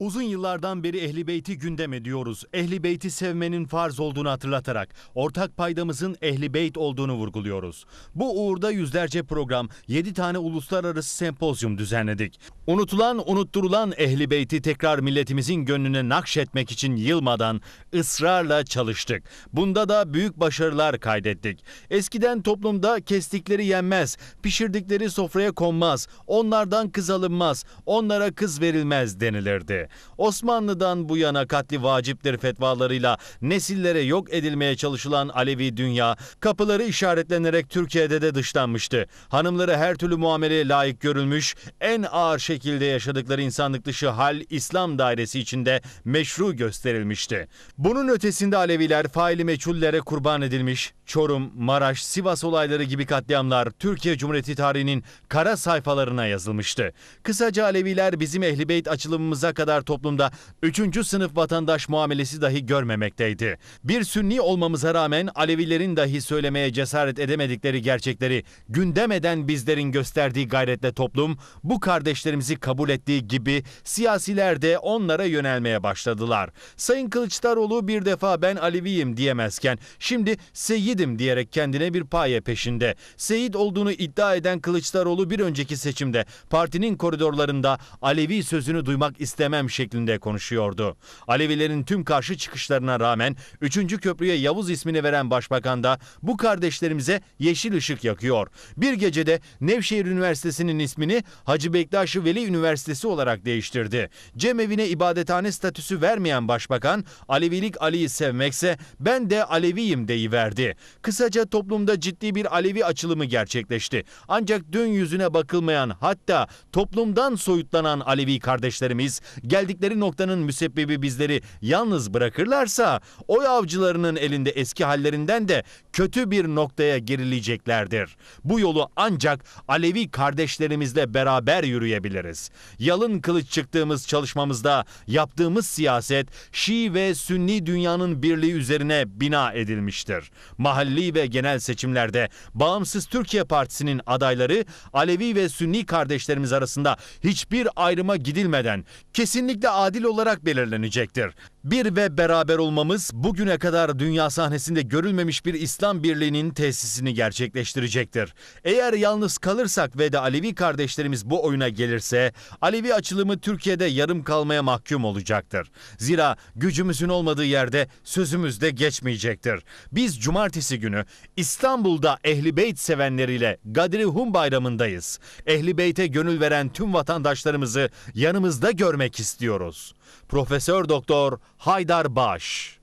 Uzun yıllardan beri Ehli Beyt'i gündem ediyoruz. Ehli Beyt'i sevmenin farz olduğunu hatırlatarak ortak paydamızın Ehli Beyt olduğunu vurguluyoruz. Bu uğurda yüzlerce program, 7 tane uluslararası sempozyum düzenledik. Unutulan, unutturulan Ehli Beyt'i tekrar milletimizin gönlüne nakşetmek için yılmadan ısrarla çalıştık. Bunda da büyük başarılar kaydettik. Eskiden toplumda kestikleri yenmez, pişirdikleri sofraya konmaz, onlardan kız alınmaz, onlara kız verilmez denilirdi. Osmanlı'dan bu yana katli vaciptir fetvalarıyla nesillere yok edilmeye çalışılan Alevi dünya kapıları işaretlenerek Türkiye'de de dışlanmıştı. Hanımları her türlü muameleye layık görülmüş, en ağır şekilde yaşadıkları insanlık dışı hal İslam dairesi içinde meşru gösterilmişti. Bunun ötesinde Aleviler faili meçhullere kurban edilmiş, Çorum, Maraş, Sivas olayları gibi katliamlar Türkiye Cumhuriyeti tarihinin kara sayfalarına yazılmıştı. Kısaca Aleviler bizim Ehlibeyt açılımımıza kadar kadar toplumda 3. sınıf vatandaş muamelesi dahi görmemekteydi. Bir sünni olmamıza rağmen Alevilerin dahi söylemeye cesaret edemedikleri gerçekleri gündemeden bizlerin gösterdiği gayretle toplum bu kardeşlerimizi kabul ettiği gibi siyasiler de onlara yönelmeye başladılar. Sayın Kılıçdaroğlu bir defa ben Aleviyim diyemezken şimdi Seyidim diyerek kendine bir paye peşinde. Seyit olduğunu iddia eden Kılıçdaroğlu bir önceki seçimde partinin koridorlarında Alevi sözünü duymak istemem şeklinde konuşuyordu. Alevilerin tüm karşı çıkışlarına rağmen 3. köprüye Yavuz ismini veren başbakan da bu kardeşlerimize yeşil ışık yakıyor. Bir gecede Nevşehir Üniversitesi'nin ismini Hacı Bektaşi Veli Üniversitesi olarak değiştirdi. Cemevine ibadethane statüsü vermeyen başbakan Alevilik Ali'yi sevmekse ben de Aleviyim deyiverdi. Kısaca toplumda ciddi bir Alevi açılımı gerçekleşti. Ancak dün yüzüne bakılmayan hatta toplumdan soyutlanan Alevi kardeşlerimiz gel Geldikleri noktanın müsebbibi bizleri yalnız bırakırlarsa oy avcılarının elinde eski hallerinden de kötü bir noktaya girileceklerdir. Bu yolu ancak Alevi kardeşlerimizle beraber yürüyebiliriz. Yalın kılıç çıktığımız çalışmamızda yaptığımız siyaset Şii ve Sünni dünyanın birliği üzerine bina edilmiştir. Mahalli ve genel seçimlerde Bağımsız Türkiye Partisi'nin adayları Alevi ve Sünni kardeşlerimiz arasında hiçbir ayrıma gidilmeden kesin kesinlikle adil olarak belirlenecektir. Bir ve beraber olmamız bugüne kadar dünya sahnesinde görülmemiş bir İslam birliğinin tesisini gerçekleştirecektir. Eğer yalnız kalırsak ve de Alevi kardeşlerimiz bu oyuna gelirse Alevi açılımı Türkiye'de yarım kalmaya mahkum olacaktır. Zira gücümüzün olmadığı yerde sözümüz de geçmeyecektir. Biz cumartesi günü İstanbul'da Ehli Beyt sevenleriyle Gadri Hum Bayramı'ndayız. Ehli Beyt'e gönül veren tüm vatandaşlarımızı yanımızda görmek istiyoruz istiyoruz. Profesör Doktor Haydar Baş